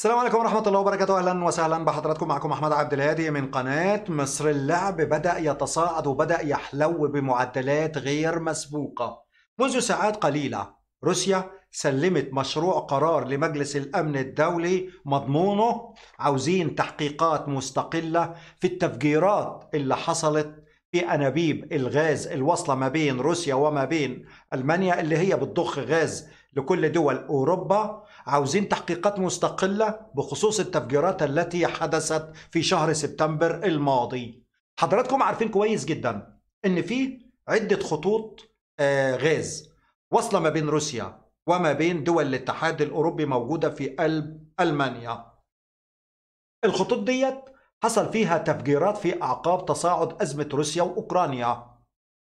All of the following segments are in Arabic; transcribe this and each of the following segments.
السلام عليكم ورحمة الله وبركاته أهلا وسهلا بحضراتكم معكم أحمد عبد الهادي من قناة مصر اللعب بدأ يتصاعد وبدأ يحلو بمعدلات غير مسبوقة منذ ساعات قليلة روسيا سلمت مشروع قرار لمجلس الأمن الدولي مضمونه عاوزين تحقيقات مستقلة في التفجيرات اللي حصلت في انابيب الغاز الواصله ما بين روسيا وما بين المانيا اللي هي بتضخ غاز لكل دول اوروبا عاوزين تحقيقات مستقله بخصوص التفجيرات التي حدثت في شهر سبتمبر الماضي. حضراتكم عارفين كويس جدا ان في عده خطوط آه، غاز واصله ما بين روسيا وما بين دول الاتحاد الاوروبي موجوده في قلب المانيا. الخطوط ديت حصل فيها تفجيرات في أعقاب تصاعد أزمة روسيا وأوكرانيا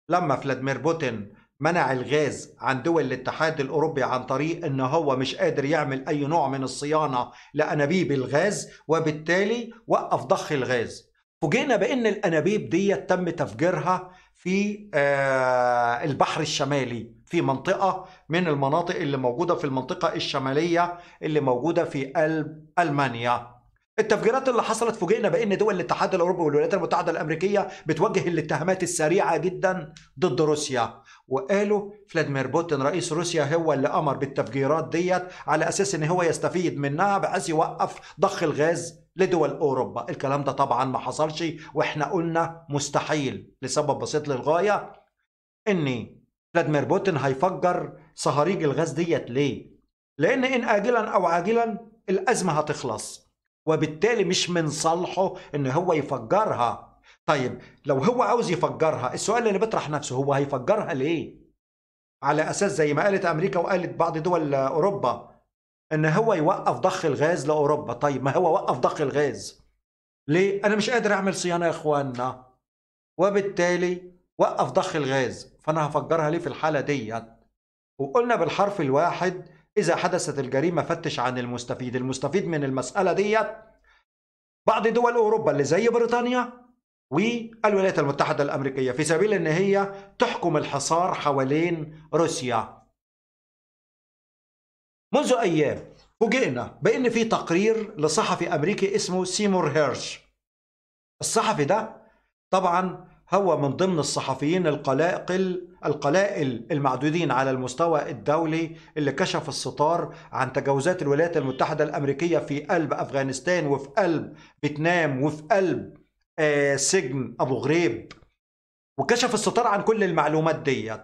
لما فلاديمير بوتين منع الغاز عن دول الاتحاد الأوروبي عن طريق أن هو مش قادر يعمل أي نوع من الصيانة لأنابيب الغاز وبالتالي وقف ضخ الغاز فوجئنا بأن الأنابيب دي تم تفجيرها في آه، البحر الشمالي في منطقة من المناطق اللي موجودة في المنطقة الشمالية اللي موجودة في قلب ألمانيا التفجيرات اللي حصلت فوجئنا بان دول الاتحاد الاوروبي والولايات المتحده الامريكيه بتوجه الاتهامات السريعه جدا ضد روسيا وقالوا فلاديمير بوتين رئيس روسيا هو اللي امر بالتفجيرات ديت على اساس ان هو يستفيد منها بحيث يوقف ضخ الغاز لدول اوروبا الكلام ده طبعا ما حصلش واحنا قلنا مستحيل لسبب بسيط للغايه ان فلاديمير بوتين هيفجر صهاريج الغاز ديت ليه لان ان اجلا او عاجلا الازمه هتخلص وبالتالي مش من صالحه ان هو يفجرها طيب لو هو عاوز يفجرها السؤال اللي بيطرح نفسه هو هيفجرها ليه على اساس زي ما قالت امريكا وقالت بعض دول اوروبا ان هو يوقف ضخ الغاز لاوروبا طيب ما هو وقف ضخ الغاز ليه انا مش قادر اعمل صيانه يا اخوانا وبالتالي وقف ضخ الغاز فانا هفجرها ليه في الحاله ديت وقلنا بالحرف الواحد إذا حدثت الجريمة فتش عن المستفيد المستفيد من المسألة دي بعض دول أوروبا اللي زي بريطانيا والولايات المتحدة الأمريكية في سبيل أن هي تحكم الحصار حوالين روسيا منذ أيام فوجئنا بأن في تقرير لصحفي أمريكي اسمه سيمور هيرش الصحفي ده طبعا هو من ضمن الصحفيين القلائل القلائل المعدودين على المستوى الدولي اللي كشف الستار عن تجاوزات الولايات المتحدة الأمريكية في قلب أفغانستان وفي قلب فيتنام وفي قلب آه، سجن أبو غريب وكشف الستار عن كل المعلومات ديت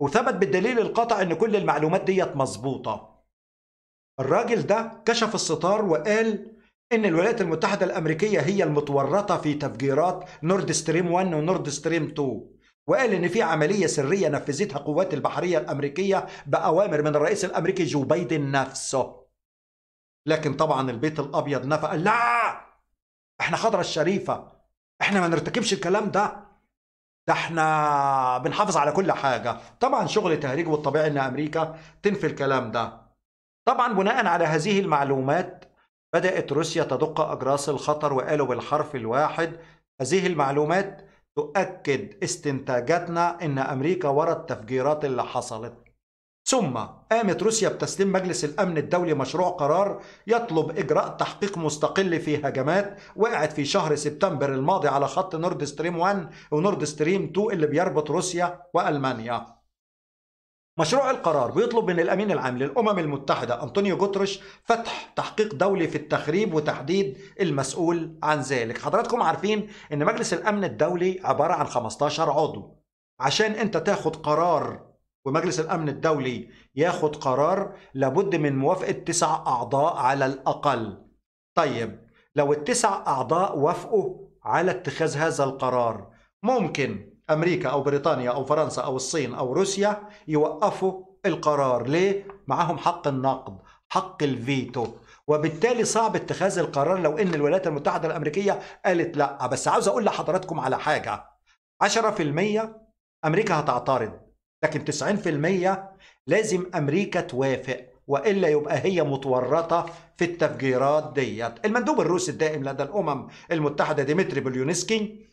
وثبت بالدليل القاطع ان كل المعلومات ديت مظبوطة الراجل ده كشف الستار وقال ان الولايات المتحده الامريكيه هي المتورطه في تفجيرات نورد ستريم 1 ونورد ستريم 2 وقال ان في عمليه سريه نفذتها قوات البحريه الامريكيه باوامر من الرئيس الامريكي جو بايدن نفسه لكن طبعا البيت الابيض نفى قال لا احنا خضره الشريفه احنا ما نرتكبش الكلام ده ده احنا بنحافظ على كل حاجه طبعا شغل تهريج والطبيعي ان امريكا تنفي الكلام ده طبعا بناء على هذه المعلومات بدأت روسيا تدق أجراس الخطر وقالوا بالحرف الواحد هذه المعلومات تؤكد استنتاجاتنا أن أمريكا ورا التفجيرات اللي حصلت ثم قامت روسيا بتسليم مجلس الأمن الدولي مشروع قرار يطلب إجراء تحقيق مستقل في هجمات وقعت في شهر سبتمبر الماضي على خط نورد ستريم 1 ونورد ستريم 2 اللي بيربط روسيا وألمانيا مشروع القرار بيطلب من الأمين العام للأمم المتحدة أنطونيو جوترش فتح تحقيق دولي في التخريب وتحديد المسؤول عن ذلك حضراتكم عارفين أن مجلس الأمن الدولي عبارة عن 15 عضو عشان أنت تاخد قرار ومجلس الأمن الدولي ياخد قرار لابد من موافقة تسع أعضاء على الأقل طيب لو التسع أعضاء وافقوا على اتخاذ هذا القرار ممكن أمريكا أو بريطانيا أو فرنسا أو الصين أو روسيا يوقفوا القرار ليه؟ معهم حق النقد حق الفيتو وبالتالي صعب اتخاذ القرار لو ان الولايات المتحده الامريكيه قالت لا بس عاوز اقول لحضراتكم على حاجه 10% امريكا هتعترض لكن 90% لازم امريكا توافق والا يبقى هي متورطه في التفجيرات ديت المندوب الروسي الدائم لدى الامم المتحده ديمتري بوليونسكي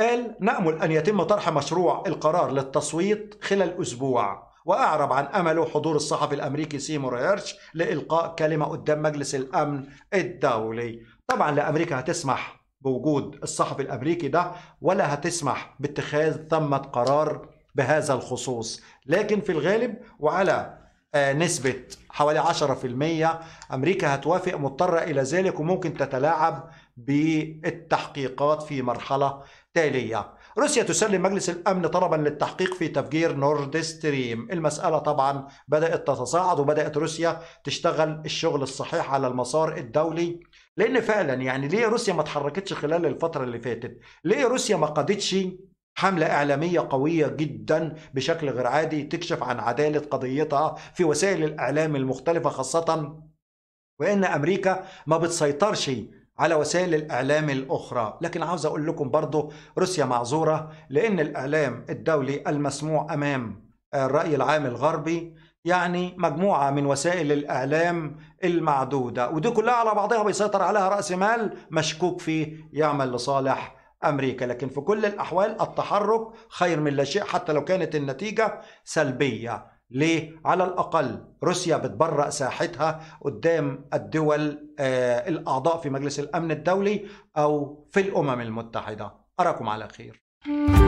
قال نأمل أن يتم طرح مشروع القرار للتصويت خلال أسبوع وأعرب عن أمله حضور الصحفي الأمريكي سيمور هيرش لإلقاء كلمة قدام مجلس الأمن الدولي طبعا لا أمريكا هتسمح بوجود الصحفي الأمريكي ده ولا هتسمح باتخاذ ثمة قرار بهذا الخصوص لكن في الغالب وعلى آه، نسبة حوالي 10% أمريكا هتوافق مضطرة إلى ذلك وممكن تتلاعب بالتحقيقات في مرحلة تالية روسيا تسلم مجلس الأمن طلبا للتحقيق في تفجير نورد ستريم المسألة طبعا بدأت تتصاعد وبدأت روسيا تشتغل الشغل الصحيح على المسار الدولي لأن فعلا يعني ليه روسيا ما تحركتش خلال الفترة اللي فاتت ليه روسيا ما قادتش حملة إعلامية قوية جدا بشكل غير عادي تكشف عن عدالة قضيتها في وسائل الإعلام المختلفة خاصة وإن أمريكا ما بتسيطرش على وسائل الإعلام الأخرى لكن عاوز أقول لكم برضو روسيا معذورة لأن الإعلام الدولي المسموع أمام الرأي العام الغربي يعني مجموعة من وسائل الإعلام المعدودة ودي كلها على بعضها بيسيطر عليها رأس مال مشكوك فيه يعمل لصالح أمريكا لكن في كل الأحوال التحرك خير من لا شيء حتى لو كانت النتيجة سلبية ليه؟ على الأقل روسيا بتبرأ ساحتها قدام الدول آه، الأعضاء في مجلس الأمن الدولي أو في الأمم المتحدة أراكم على خير